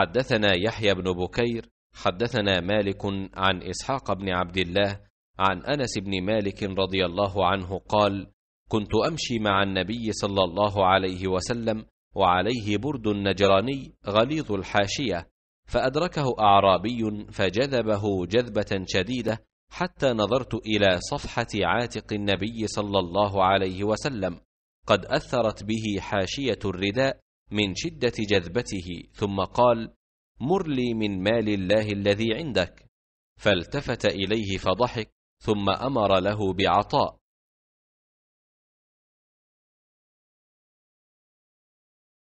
حدثنا يحيى بن بكير حدثنا مالك عن اسحاق بن عبد الله عن انس بن مالك رضي الله عنه قال كنت امشي مع النبي صلى الله عليه وسلم وعليه برد نجراني غليظ الحاشيه فادركه اعرابي فجذبه جذبه شديده حتى نظرت الى صفحه عاتق النبي صلى الله عليه وسلم قد اثرت به حاشيه الرداء من شدة جذبته ثم قال مر لي من مال الله الذي عندك فالتفت إليه فضحك ثم أمر له بعطاء